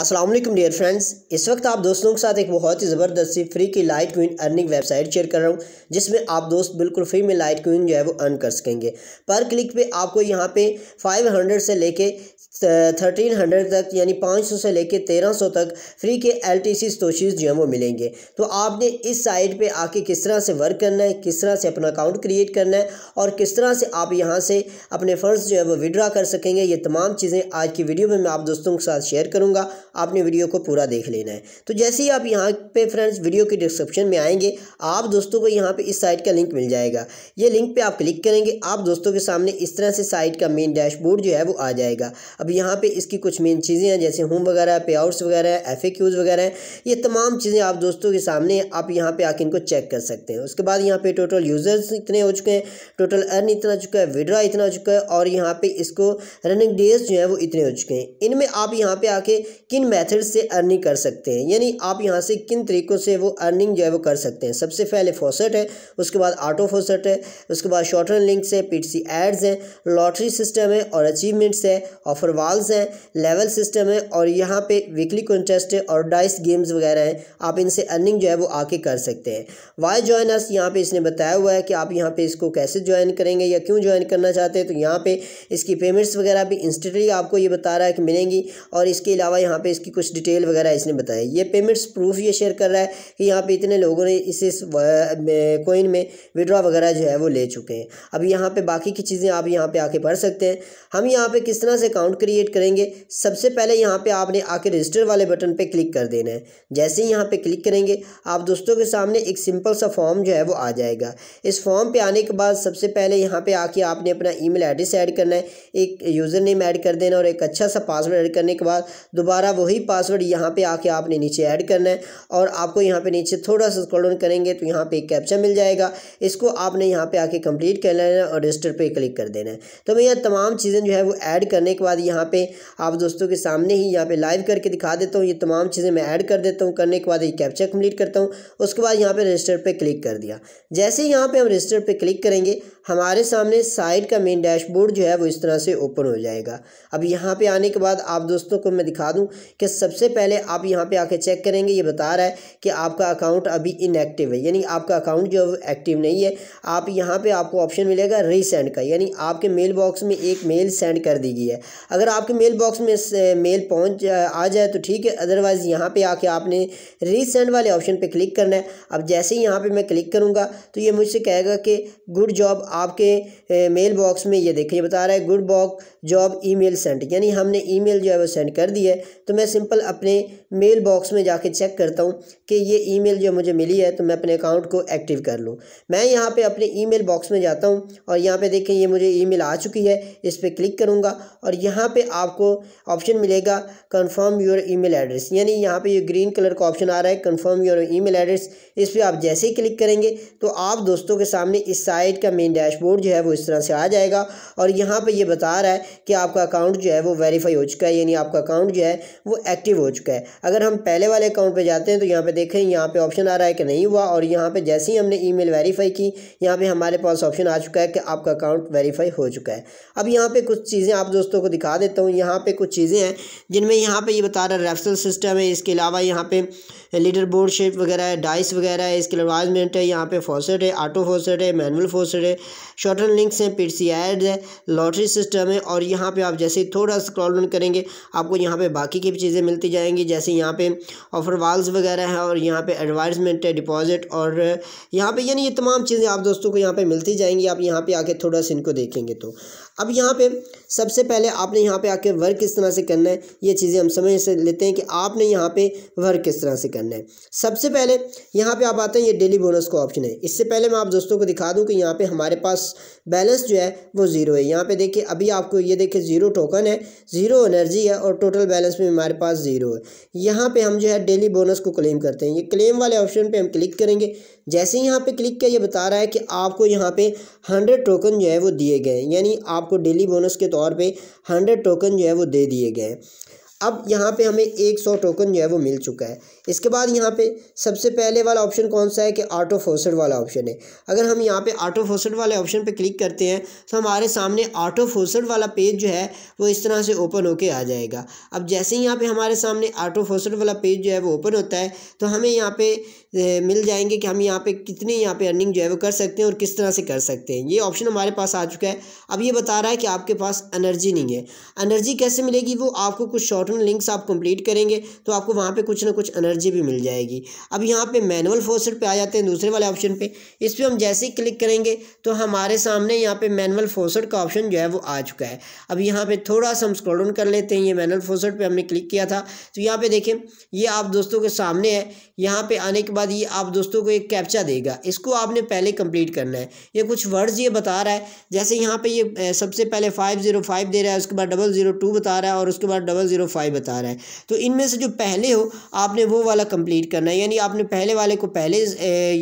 अस्सलाम वालेकुम dear friends इस वक्त आप दोस्तों के साथ एक बहुत ही ज़बरदस्त सी फ्री की Litecoin earning website share कर रहा हूँ जिसमें आप दोस्त बिल्कुल फ्री में लाइट क्वीन जो है वो अर्न कर सकेंगे पर क्लिक पे आपको यहाँ पे 500 से लेके 1300 तक यानी 500 से लेके 1300 तक फ्री के एल टी सी स्टोशीज़ जो है वो मिलेंगे तो आपने इस साइट पर आके किस तरह से वर्क करना है किस तरह से अपना अकाउंट क्रिएट करना है और किस तरह से आप यहाँ से अपने फ़ंड्स जो है वो विड्रा कर सकेंगे ये तमाम चीज़ें आज की वीडियो में मैं आप दोस्तों के साथ शेयर करूँगा आपने वीडियो को पूरा देख लेना है तो जैसे ही आप यहाँ पे फ्रेंड्स वीडियो के डिस्क्रिप्शन में आएंगे आप दोस्तों को यहाँ पे इस साइट का लिंक मिल जाएगा ये लिंक पे आप क्लिक करेंगे आप दोस्तों के सामने इस तरह से साइट का मेन डैशबोर्ड जो है वो आ जाएगा अब यहाँ पे इसकी कुछ मेन चीज़ें हैं जैसे होम वगैरह पे आउट्स वगैरह एफ वगैरह हैं ये तमाम चीज़ें आप दोस्तों के सामने आप यहाँ पे आके इनको चेक कर सकते हैं उसके बाद यहाँ पे टोटल यूज़र्स इतने हो चुके हैं टोटल अर्न इतना हो चुका है विड्रा इतना हो चुका है और यहाँ पे इसको रनिंग डेज जो है वो इतने हो चुके हैं इनमें आप यहाँ पे आके किन मेथड से अर्निंग कर सकते हैं यानी आप यहाँ से किन तरीक़ों से वो अर्निंग जो है वो कर सकते हैं सबसे पहले फोसट है उसके बाद ऑटो फोसट है उसके बाद शॉर्ट रन लिंक्स है पीटीसी एड्स हैं लॉटरी सिस्टम है और अचीवमेंट्स है ऑफर वाल्स हैं लेवल सिस्टम है और यहाँ पे वीकली कॉन्टेस्ट है और डाइस गेम्स वगैरह हैं आप इनसे अर्निंग जो है वो आके कर सकते हैं वाई ज्वाइन अस यहाँ पर इसने बताया हुआ है कि आप यहाँ पर इसको कैसे ज्वाइन करेंगे या क्यों ज्वाइन करना चाहते हैं तो यहाँ पर इसकी पेमेंट्स वगैरह भी इंस्टेंटली आपको ये बता रहा है कि मिलेंगी और इसके अलावा यहाँ यहाँ पे इसकी कुछ डिटेल वगैरह इसने बताया ये पेमेंट्स प्रूफ ये शेयर कर रहा है कि यहाँ पे इतने लोगों ने इस इस कोइन में विड्रॉ वगैरह जो है वो ले चुके हैं अब यहाँ पे बाकी की चीज़ें आप यहाँ पे आके पढ़ सकते हैं हम यहाँ पे किस तरह से अकाउंट क्रिएट करेंगे सबसे पहले यहाँ पर आपने आके रजिस्टर वाले बटन पर क्लिक कर देना है जैसे ही यहाँ पर क्लिक करेंगे आप दोस्तों के सामने एक सिंपल सा फॉर्म जो है वो आ जाएगा इस फॉर्म पर आने के बाद सबसे पहले यहाँ पर आके आपने अपना ई मेल एड्रेस ऐड करना है एक यूज़र नेम ऐड कर देना और एक अच्छा सा पासवर्ड ऐड करने के बाद दोबारा दोबारा वही पासवर्ड यहाँ पे आके आपने नीचे ऐड करना है और आपको यहाँ पे नीचे थोड़ा सा स्क्रॉल डाउन करेंगे तो यहाँ पे एक कैप्चा मिल जाएगा इसको आपने यहाँ पे आके कंप्लीट कर लेना है और रजिस्टर पे क्लिक कर देना है तो मैं भैया तमाम चीज़ें जो है वो ऐड करने के बाद यहाँ पे आप दोस्तों के सामने ही यहाँ पर लाइव करके दिखा देता हूँ ये तमाम चीज़ें मैं ऐड कर देता हूँ करने के बाद ये कैप्चा कम्प्लीट करता हूँ उसके बाद यहाँ पर रजिस्टर पर क्लिक कर दिया जैसे ही यहाँ पर हम रजिस्टर पर क्लिक करेंगे हमारे सामने साइट का मेन डैशबोर्ड जो है वो इस तरह से ओपन हो जाएगा अब यहाँ पे आने के बाद आप दोस्तों को मैं दिखा दूँ कि सबसे पहले आप यहाँ पे आके चेक करेंगे ये बता रहा है कि आपका अकाउंट अभी इनएक्टिव है यानी आपका अकाउंट जो है एक्टिव नहीं है आप यहाँ पर आपको ऑप्शन मिलेगा रीसेंड का यानी आपके मेल बॉक्स में एक मेल सेंड कर दी गई है अगर आपके मेल बॉक्स में मेल पहुँच आ जाए तो ठीक है अदरवाइज़ यहाँ पर आके आपने रीसेंड वाले ऑप्शन पर क्लिक करना है अब जैसे ही यहाँ पर मैं क्लिक करूँगा तो ये मुझसे कहेगा कि गुड जॉब आपके मेल बॉक्स में ये देखिए बता रहा है गुड बॉक जॉब ईमेल सेंड यानी हमने ईमेल जो है वो सेंड कर दी है तो मैं सिंपल अपने मेल बॉक्स में जाके चेक करता हूँ कि ये ईमेल जो मुझे मिली है तो मैं अपने अकाउंट को एक्टिव कर लूँ मैं यहाँ पर अपने मेल बॉक्स में जाता हूँ और यहाँ पर देखें ये मुझे मेल आ चुकी है इस पर क्लिक करूँगा और यहाँ पर आपको ऑप्शन मिलेगा कन्फर्म योर मेल एड्रेस यानी यहाँ पर ये ग्रीन कलर का ऑप्शन आ रहा है कन्फर्म योर मेल एड्रेस इस पर आप जैसे ही क्लिक करेंगे तो आप दोस्तों के सामने इस साइट का मेन डैशबोर्ड जो है वो इस तरह से आ जाएगा और यहाँ पर ये बता रहा है कि आपका अकाउंट जो है वो वेरीफाई हो चुका है यानी आपका अकाउंट जो है वो एक्टिव हो चुका है अगर हम पहले वाले अकाउंट पर जाते हैं तो यहाँ पर देखें यहाँ पर ऑप्शन आ रहा है कि नहीं हुआ और यहाँ पर जैसे ही हमने ई मेल वेरीफाई की यहाँ पर हमारे पास ऑप्शन आ चुका है कि आपका अकाउंट वेरीफाई हो चुका है अब यहाँ पर कुछ चीज़ें आप दोस्तों को दिखा देता हूँ यहाँ पर कुछ चीज़ें हैं जिनमें यहाँ पर ये बता रहा है रेफरल सिस्टम है इसके अलावा यहाँ पर लीडर बोर्ड शेप वगैरह है डाइस वगैरह है इसके अलावाजमेंट है यहाँ पे फोसेट है ऑटो फोसेट है मैनुअल फोसेट है शॉर्टन लिंक्स हैं पी सी है लॉटरी सिस्टम है और यहाँ पे आप जैसे थोड़ा स्क्रॉल डाउन करेंगे आपको यहाँ पे बाकी की भी चीज़ें मिलती जाएंगी जैसे यहाँ पे ऑफर वाल्स वगैरह हैं और यहाँ पे एडवाइजमेंट है डिपॉजिट और यहाँ पे यानी ये तमाम चीज़ें आप दोस्तों को यहाँ पे मिलती जाएंगी आप यहाँ पे आके थोड़ा सा इनको देखेंगे तो अब यहाँ पे सबसे पहले आपने यहाँ पे आके वर्क किस तरह से करना है ये चीज़ें हम समझ से लेते हैं कि आपने यहाँ पे वर्क किस तरह से करना है सबसे पहले यहाँ पे आप आते हैं ये डेली बोनस का ऑप्शन है इससे पहले मैं आप दोस्तों को दिखा दूँ कि यहाँ पे हमारे पास बैलेंस जो है वो ज़ीरो है यहाँ पर देखिए अभी आपको ये देखिए ज़ीरो टोकन है ज़ीरो एनर्जी है और टोटल बैलेंस में हमारे पास ज़ीरो है यहाँ पर हम जो है डेली बोनस को क्लेम करते हैं ये क्लेम वाले ऑप्शन पर हम क्लिक करेंगे जैसे ही यहाँ पे क्लिक किया ये बता रहा है कि आपको यहाँ पे हंड्रेड टोकन जो है वो दिए गए यानी आपको डेली बोनस के तौर पर हंड्रेड टोकन जो है वो दे दिए गए अब यहाँ पे हमें एक सौ टोकन जो है वो मिल चुका है इसके बाद यहाँ पे सबसे पहले वाला ऑप्शन कौन सा है कि आटो फोसड वाला ऑप्शन है अगर हम यहाँ पे ऑटो फोसड वाले ऑप्शन पे क्लिक करते हैं तो हमारे सामने ऑटो फोसड वाला पेज जो है वो इस तरह से ओपन होके आ जाएगा अब जैसे ही यहाँ पे हमारे सामने आटो फोसड वाला पेज जो है वो ओपन होता है तो हमें यहाँ पर मिल जाएंगे कि हम यहाँ पर कितनी यहाँ पर अर्निंग जो है वो कर सकते हैं और किस तरह से कर सकते हैं ये ऑप्शन हमारे पास आ चुका है अब ये बता रहा है कि आपके पास अनर्जी नहीं है अनर्जी कैसे मिलेगी वो आपको कुछ शॉर्ट कार्टून लिंक्स आप कंप्लीट करेंगे तो आपको वहाँ पे कुछ ना कुछ एनर्जी भी मिल जाएगी अब यहाँ पे मैनुअल फोसेट पे आ जाते हैं दूसरे वाले ऑप्शन पे इस पर हम जैसे ही क्लिक करेंगे तो हमारे सामने यहाँ पे मैनुअल फोसेट का ऑप्शन जो है वो आ चुका है अब यहाँ पे थोड़ा सा हम स्क्रॉल डाउन कर लेते हैं ये मैनुअल फोसेट पर हमने क्लिक किया था तो यहाँ पर देखें ये आप दोस्तों के सामने है यहाँ पर आने के बाद ये आप दोस्तों को एक कैप्चा देगा इसको आपने पहले कम्प्लीट करना है ये कुछ वर्ड्स ये बता रहा है जैसे यहाँ पर ये सबसे पहले फाइव जीरो फाइव दे रहा है उसके बाद डबल जीरो टू बता रहा है और उसके बाद डबल जीरो फाइव फाइव बता रहा है तो इनमें से जो पहले हो आपने वो वाला कंप्लीट करना है यानी आपने पहले वाले को पहले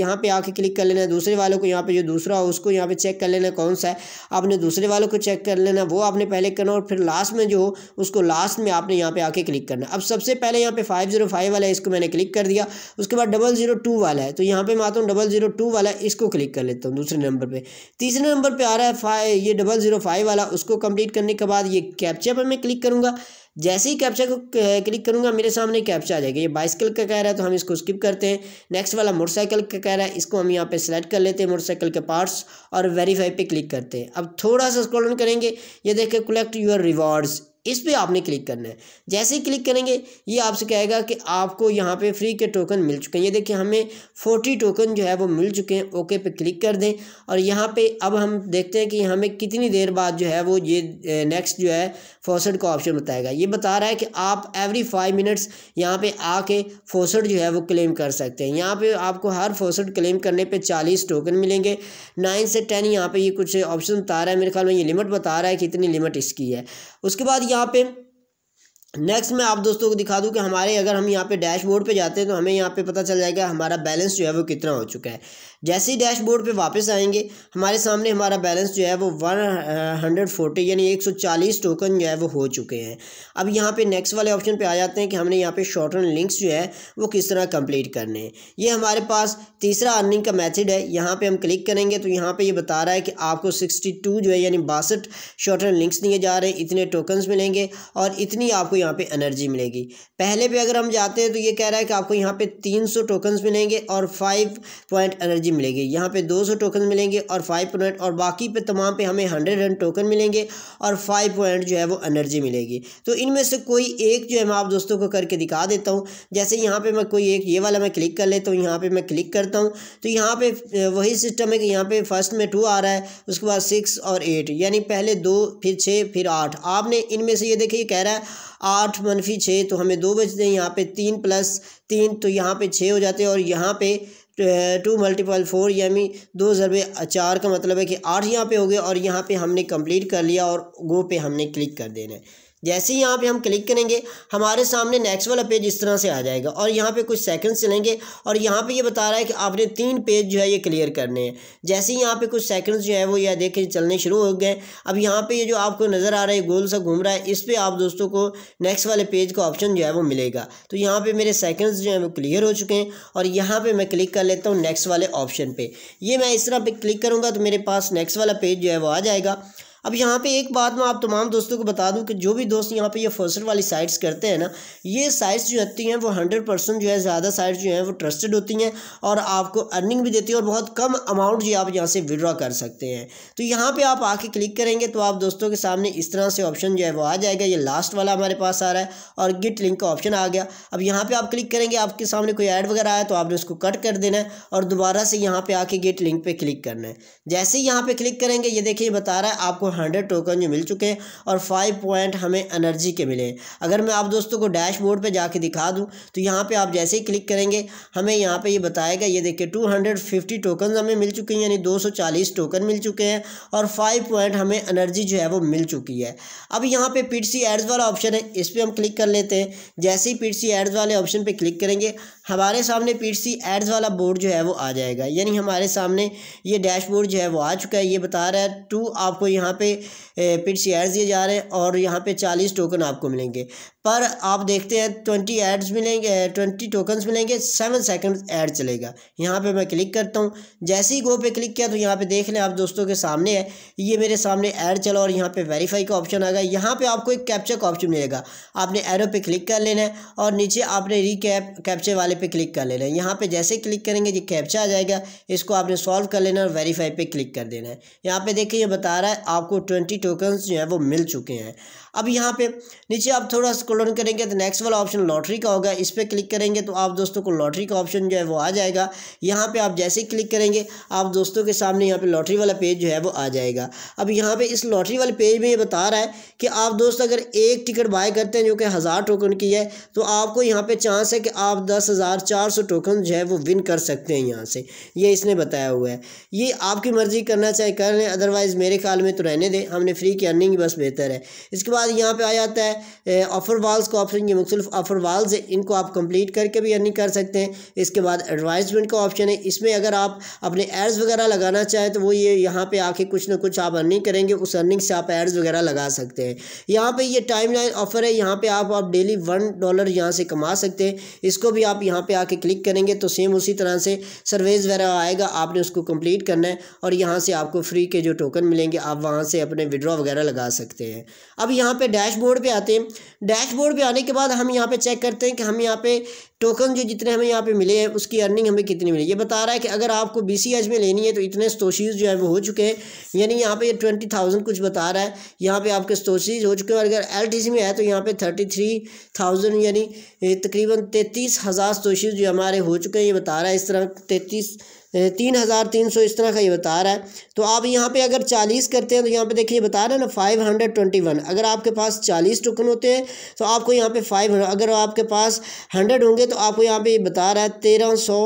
यहाँ पे आके क्लिक कर लेना है दूसरे वाले को यहाँ पे जो दूसरा हो उसको यहाँ पे चेक कर लेना कौन सा है आपने दूसरे वाले को चेक कर लेना वो आपने पहले करना और फिर लास्ट में जो हो उसको लास्ट में आपने यहाँ पर आके क्लिक करना अब सबसे पहले यहाँ पे फाइव जीरो फाइव वाला है इसको मैंने क्लिक कर दिया उसके बाद डबल जीरो टू वाला है तो यहाँ पर मैं आता हूँ डबल जीरो टू वाला इसको क्लिक कर लेता हूँ दूसरे नंबर पर तीसरे नंबर पर आ रहा है फाइव ये डबल जीरो फाइव वाला उसको कंप्लीट करने के बाद ये कैप्चर पर मैं क्लिक करूँगा जैसे ही कैप्चा को क्लिक करूंगा मेरे सामने कैप्चा आ जाएगा ये बाइसिकल का कह रहा है तो हम इसको स्किप करते हैं नेक्स्ट वाला मोटरसाइकिल का कह रहा है इसको हम यहाँ पे सेलेक्ट कर लेते हैं मोटरसाइकिल के पार्ट्स और वेरीफाई पे क्लिक करते हैं अब थोड़ा सा स्क्रॉल करेंगे ये देखिए कलेक्ट यूर रिवॉर्ड्स इस पर आपने क्लिक करना है जैसे ही क्लिक करेंगे ये आपसे कहेगा कि आपको यहाँ पे फ्री के टोकन मिल चुके हैं ये देखिए हमें फोर्टी टोकन जो है वो मिल चुके हैं ओके पे क्लिक कर दें और यहाँ पे अब हम देखते हैं कि हमें कितनी देर बाद जो है वो ये नेक्स्ट जो है फोसड का ऑप्शन बताएगा ये बता रहा है कि आप एवरी फाइव मिनट्स यहाँ पर आके फोसड जो है वो क्लेम कर सकते हैं यहाँ पर आपको हर फोसड क्लेम करने पर चालीस टोकन मिलेंगे नाइन से टेन यहाँ पर ये कुछ ऑप्शन बता रहा है मेरे ख्याल में ये लिमिट बता रहा है कि इतनी लिमिट इसकी है उसके बाद यहाँ पे नेक्स्ट मैं आप दोस्तों को दिखा दूँ कि हमारे अगर हम यहाँ पे डैशबोर्ड पे जाते हैं तो हमें यहाँ पे पता चल जाएगा हमारा बैलेंस जो है वो कितना हो चुका है जैसे ही डैशबोर्ड पे वापस आएंगे हमारे सामने हमारा बैलेंस जो है वो वन हंड्रेड फोर्टी यानी एक सौ चालीस टोकन जो है वो हो चुके हैं अब यहाँ पे नेक्स्ट वाले ऑप्शन पे आ जाते हैं कि हमने यहाँ पे शॉर्ट रन लिंक्स जो है वो किस तरह कंप्लीट करने हैं ये हमारे पास तीसरा अर्निंग का मैथड है यहाँ पर हम क्लिक करेंगे तो यहाँ पर ये बता रहा है कि आपको सिक्सटी टू जो है यानी बासठ शॉर्ट रन लिंक्स दिए जा रहे हैं इतने टोकन्स मिलेंगे और इतनी आपको यहाँ पर एनर्जी मिलेगी पहले पर अगर हम जाते हैं तो ये कह रहा है कि आपको यहाँ पे तीन सौ टोकन्स मिलेंगे और फाइव पॉइंट एनर्जी जी मिलेंगे यहाँ पे 200 टोकन मिलेंगे और फाइव पॉइंट और बाकी पे तमाम पे हमें हंड्रेड हंड्रेड टोकन मिलेंगे और फाइव पॉइंट जो है वो एनर्जी मिलेगी तो इनमें से कोई एक जो है मैं आप दोस्तों को करके दिखा देता हूँ जैसे यहाँ पर मैं कोई एक ये वाला मैं क्लिक कर लेता हूँ यहाँ पर मैं क्लिक करता हूँ तो यहाँ पर वही सिस्टम है कि यहाँ पर फर्स्ट में टू आ रहा है उसके बाद सिक्स और एट यानी पहले दो फिर छः फिर आठ आपने इनमें से ये देखिए कह रहा है आठ मनफी छः तो हमें दो बजते हैं यहाँ पे तीन प्लस तीन तो यहाँ पे छः हो जाते हैं और यहाँ पे टू मल्टीपल फोर यानी दो ज़रबे चार का मतलब है कि आठ यहाँ पे हो गया और यहाँ पे हमने कंप्लीट कर लिया और गो पे हमने क्लिक कर देना है जैसे ही यहाँ पे हम क्लिक करेंगे हमारे सामने नेक्स्ट वाला पेज इस तरह से आ जाएगा और यहाँ पे कुछ सेकंड्स चलेंगे और यहाँ पे ये यह बता रहा है कि आपने तीन पेज जो है ये क्लियर करने हैं जैसे ही यहाँ पे कुछ सेकंड्स जो है वो यह देखें चलने शुरू हो गए अब यहाँ पे ये यह जो आपको नज़र आ रहा है गोल सा घूम रहा है इस पर आप दोस्तों को नेक्स्ट वाले पेज का ऑप्शन जो है वो मिलेगा तो यहाँ पर मेरे सेकेंड्स जो है वो क्लियर हो चुके हैं और यहाँ पर मैं क्लिक कर लेता हूँ नेक्स्ट वाले ऑप्शन पर ये मैं इस तरह पर क्लिक करूँगा तो मेरे पास नेक्स्ट वाला पेज जो है वो आ जाएगा अब यहाँ पे एक बात मैं आप तमाम दोस्तों को बता दूँ कि जो भी दोस्त यहाँ पे ये फर्स्ट वाली साइट्स करते हैं ना ये साइट्स जो होती हैं वो हंड्रेड परसेंट जो है ज़्यादा साइट्स जो हैं वो ट्रस्टेड होती हैं और आपको अर्निंग भी देती है और बहुत कम अमाउंट जो आप यहाँ से विड्रॉ कर सकते हैं तो यहाँ पर आप आके क्लिक करेंगे तो आप दोस्तों के सामने इस तरह से ऑप्शन जो है वो आ जाएगा ये लास्ट वाला हमारे पास आ रहा है और गिट लिंक का ऑप्शन आ गया अब यहाँ पर आप क्लिक करेंगे आपके सामने कोई ऐड वगैरह आया तो आपने उसको कट कर देना है और दोबारा से यहाँ पर आके गिट लिंक पर क्लिक करना है जैसे ही यहाँ पर क्लिक करेंगे ये देखिए बता रहा है आपको हंड्रेड टोकन जो मिल चुके हैं और फाइव पॉइंट हमें एनर्जी के मिले अगर मैं आप दोस्तों को डैशबोर्ड पे जाके दिखा दूँ तो यहाँ पे आप जैसे ही क्लिक करेंगे हमें यहाँ पे ये बताएगा ये देखिए टू हंड्रेड फिफ्टी टोकन हमें मिल चुके हैं यानी दो सौ चालीस टोकन मिल चुके हैं और फाइव पॉइंट हमें एनर्जी जो है वो मिल चुकी है अब यहाँ पे पीट सी एड्स वाला ऑप्शन है इस पर हम क्लिक कर लेते हैं जैसे ही पीट सी एड्स वाले ऑप्शन पर क्लिक करेंगे हमारे सामने पी टी एड्स वाला बोर्ड जो है वो आ जाएगा यानी हमारे सामने ये डैशबोर्ड जो है वो आ चुका है ये बता रहा है टू आपको यहाँ पे पी टी एड्स दिए जा रहे हैं और यहाँ पे चालीस टोकन आपको मिलेंगे पर आप देखते हैं ट्वेंटी एड्स मिलेंगे ट्वेंटी टोकन्स मिलेंगे सेवन सेकंड एड चलेगा यहाँ पे मैं क्लिक करता हूँ जैसे ही गो पे क्लिक किया तो यहाँ पे देख लें आप दोस्तों के सामने है ये मेरे सामने ऐड चला और यहाँ पे वेरीफाई का ऑप्शन आ गया यहाँ पे आपको एक कैप्चर का ऑप्शन मिलेगा आपने एरो पे क्लिक कर लेना है और नीचे आपने रिकैप कैप्चे वाले पे क्लिक कर लेना है यहाँ पे जैसे क्लिक करेंगे ये कैप्चा आ जाएगा इसको आपने सॉल्व कर लेना और वेरीफाई पे क्लिक कर देना है यहाँ पे देखिए ये बता रहा है आपको ट्वेंटी टोकन्स जो है वो मिल चुके हैं अब यहाँ पे नीचे आप थोड़ा स्क्रॉल करेंगे तो नेक्स्ट वाला ऑप्शन लॉटरी का होगा इस पर क्लिक करेंगे तो आप दोस्तों को लॉटरी का ऑप्शन जो है वो आ जाएगा यहाँ पे आप जैसे ही क्लिक करेंगे आप दोस्तों के सामने यहाँ पे लॉटरी वाला पेज जो है वो आ जाएगा अब यहाँ पे इस लॉटरी वाले पेज में ये बता रहा है कि आप दोस्त अगर एक टिकट बाय करते हैं जो कि हज़ार टोकन की है तो आपको यहाँ पर चांस है कि आप दस हज़ार हज़ार चार सौ टोकन जो है वो विन कर सकते हैं यहाँ से ये इसने बताया हुआ है ये आपकी मर्ज़ी करना चाहे कर लें अदरवाइज़ मेरे ख्याल में तो रहने दें हमने फ्री की अर्निंग बस बेहतर है इसके बाद यहाँ पर आ जाता है ऑफर वाल्स का ऑप्शन ये मुख्तलिफ ऑफर वाल्स है इनको आप कम्प्लीट करके भी अर्निंग कर सकते हैं इसके बाद एडवाइजमेंट का ऑप्शन है इसमें अगर आप अपने एड्स वगैरह लगाना चाहें तो वो ये यहाँ पर आके कुछ ना कुछ आप अर्निंग करेंगे उस अर्निंग से आप एड्स वगैरह लगा सकते हैं यहाँ पर ये टाइम लाइन ऑफर है यहाँ पर आप आप डेली वन डॉलर यहाँ से कमा सकते हैं इसको भी आप यहाँ पे आके क्लिक करेंगे तो सेम उसी तरह से सर्वेज वगैरह आएगा आपने उसको कंप्लीट करना है और यहाँ से आपको फ्री के जो टोकन मिलेंगे आप वहाँ से अपने विड्रॉ वगैरह लगा सकते हैं अब यहाँ पे डैशबोर्ड पे आते हैं डैशबोर्ड पे आने के बाद हम यहाँ पे चेक करते हैं कि हम यहाँ पे टोकन जो जितने हमें यहाँ पे मिले हैं उसकी अर्निंग हमें कितनी मिली ये बता रहा है कि अगर आपको बी में लेनी है तो इतने स्टोशीज़ जो है वो हो चुके हैं यानी यहाँ पे ये ट्वेंटी थाउजेंड कुछ बता रहा है यहाँ पे आपके स्टोशीज़ हो चुके हैं और अगर एल में है तो यहाँ पे थर्टी थ्री थाउजेंड यानी तकरीबन तैंतीस हज़ार स्टोशीज़ जो हमारे हो चुके हैं ये बता रहा है इस तरह तैंतीस तीन हज़ार तीन सौ इस तरह का ये बता रहा है तो आप यहाँ पे अगर चालीस करते हैं तो यहाँ पे देखिए बता रहा है ना फाइव हंड्रेड ट्वेंटी वन अगर आपके पास चालीस टोकन होते हैं तो आपको यहाँ पे फाइव अगर आपके पास हंड्रेड होंगे तो आपको यहाँ पे बता रहा है तेरह सौ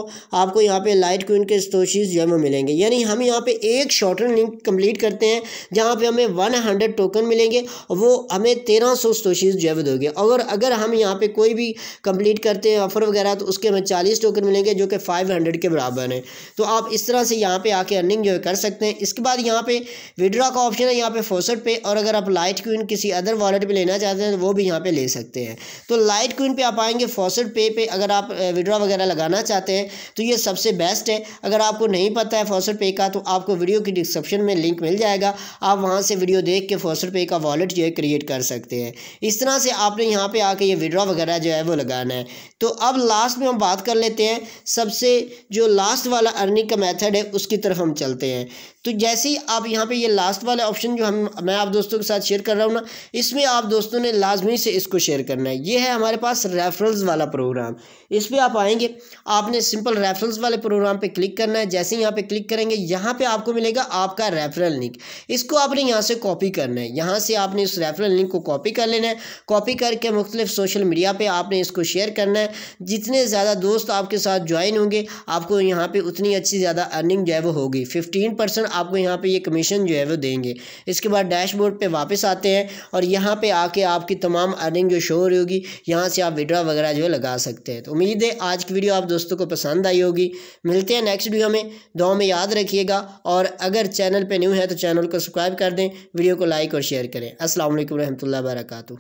आपको यहाँ पे लाइट क्वीन के स्टोशीज़ जो है मिलेंगे यानी हम यहाँ पे एक शॉर्टन लिंक कम्प्लीट करते हैं जहाँ पे हमें वन हंड्रेड टोकन मिलेंगे और वो हमें तेरह सौ स्टोशीज़ जो है दोगे और अगर हम यहाँ पे कोई भी कंप्लीट करते हैं ऑफ़र वगैरह तो उसके हमें चालीस टोकन मिलेंगे जो कि फाइव हंड्रेड के बराबर हैं तो आप इस तरह से यहाँ पे आके अर्निंग जो है कर सकते हैं इसके बाद यहाँ पे विड्रा का ऑप्शन है यहाँ पे फोसट पे और अगर आप लाइट क्वीन किसी अदर वॉलेट पे लेना चाहते हैं तो वो भी यहाँ पे ले सकते हैं तो लाइट क्वीन पे आप आएंगे फोसट पे पे अगर आप विड्रा वगैरह लगाना चाहते हैं तो ये सबसे बेस्ट है अगर आपको नहीं पता है फोसट पे का तो आपको वीडियो की डिस्क्रिप्शन में लिंक मिल जाएगा आप वहाँ से वीडियो देख के फोसट पे का वॉलेट जो है क्रिएट कर सकते हैं इस तरह से आपने यहाँ पर आके ये विड्रा वगैरह जो है वो लगाना है तो अब लास्ट में हम बात कर लेते हैं सबसे जो लास्ट वाला अर्निंग का मैथड है उसकी तरफ हम चलते हैं तो जैसे ही आप यहाँ पे ये लास्ट वाला ऑप्शन जो हम मैं आप दोस्तों के साथ शेयर कर रहा हूँ ना इसमें आप दोस्तों ने लाजमी से इसको शेयर करना है ये है हमारे पास रेफरल्स वाला प्रोग्राम इस पर आप आएंगे आपने सिंपल रेफरल्स वाले प्रोग्राम पे क्लिक करना है जैसे ही यहाँ पे क्लिक करेंगे यहाँ पे आपको मिलेगा आपका रेफरल लिंक इसको आपने यहाँ से कॉपी करना है यहाँ से आपने इस रेफरल लिंक को कॉपी कर लेना है कॉपी करके मुख्तलिफ सोशल मीडिया पर आपने इसको शेयर करना है जितने ज़्यादा दोस्त आपके साथ ज्वाइन होंगे आपको यहाँ पर उतनी अच्छी ज़्यादा अर्निंग जो है वो होगी फिफ्टीन परसेंट आपको यहाँ पे ये कमीशन जो है वो देंगे इसके बाद डैशबोर्ड पे वापस आते हैं और यहाँ पे आके आपकी तमाम अर्निंग जो शो हो रही होगी यहाँ से आप विड्रा वगैरह जो है लगा सकते हैं तो उम्मीद है आज की वीडियो आप दोस्तों को पसंद आई होगी मिलते हैं नेक्स्ट वीडियो में दो में याद रखिएगा और अगर चैनल पर न्यू है तो चैनल को सब्सक्राइब कर दें वीडियो को लाइक और शेयर करें असल वरहमल वर्का